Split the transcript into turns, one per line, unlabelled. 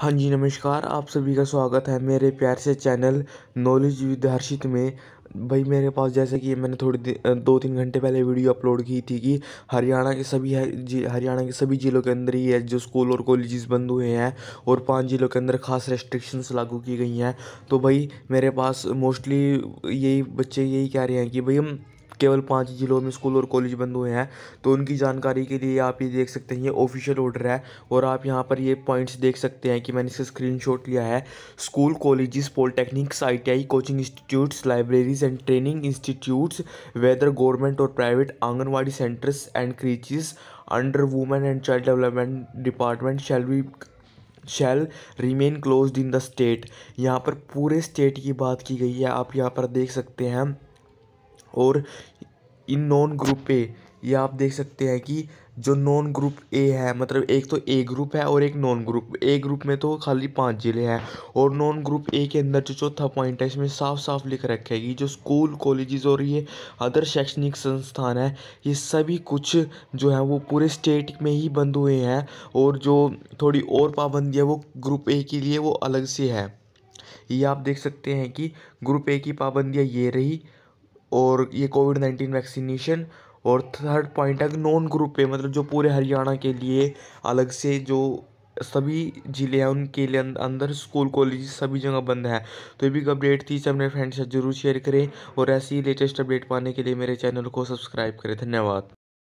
हाँ जी नमस्कार आप सभी का स्वागत है मेरे प्यार से चैनल नॉलेज विद्यार्षित में भाई मेरे पास जैसे कि मैंने थोड़ी दो तीन घंटे पहले वीडियो अपलोड की थी कि हरियाणा के सभी हरियाणा के सभी ज़िलों के अंदर ही है जो स्कूल और कॉलेजेस बंद हुए हैं और पांच ज़िलों के अंदर खास रेस्ट्रिक्शंस लागू की गई हैं तो भाई मेरे पास मोस्टली यही बच्चे यही कह रहे हैं कि भाई हम केवल पाँच ज़िलों में स्कूल और कॉलेज बंद हुए हैं तो उनकी जानकारी के लिए आप ये देख सकते हैं ये ऑफिशियल ऑर्डर है और आप यहाँ पर ये पॉइंट्स देख सकते हैं कि मैंने इसका स्क्रीन लिया है school colleges polytechnics I coaching institutes libraries and training institutes whether government और private anganwadi centres and creches under women and child development department shall we shall remain close in the state यहाँ पर पूरे state की बात की गई है आप यहाँ पर देख सकते हैं और इन नॉन ग्रुप ए ये आप देख सकते हैं कि जो नॉन ग्रुप ए है मतलब एक तो ए ग्रुप है और एक नॉन ग्रुप ए ग्रुप में तो खाली पांच ज़िले हैं और नॉन ग्रुप ए के अंदर जो चौथा पॉइंट है इसमें साफ साफ लिख रखा है कि जो स्कूल कॉलेजेस और ये अदर शैक्षणिक संस्थान है ये सभी कुछ जो है वो पूरे स्टेट में ही बंद हुए हैं और जो थोड़ी और पाबंदी है वो ग्रुप ए के लिए वो अलग से है ये आप देख सकते हैं कि ग्रुप ए की पाबंदियाँ ये रही और ये कोविड नाइन्टीन वैक्सीनेशन और थर्ड पॉइंट है कि नॉन ग्रुप पे मतलब जो पूरे हरियाणा के लिए अलग से जो सभी ज़िले हैं उनके लिए अं-, अंदर स्कूल कॉलेज सभी जगह बंद है तो ये भी अपडेट थी अपने फ्रेंड्स से ज़रूर शेयर करें और ऐसी लेटेस्ट अपडेट पाने के लिए मेरे चैनल को सब्सक्राइब करें धन्यवाद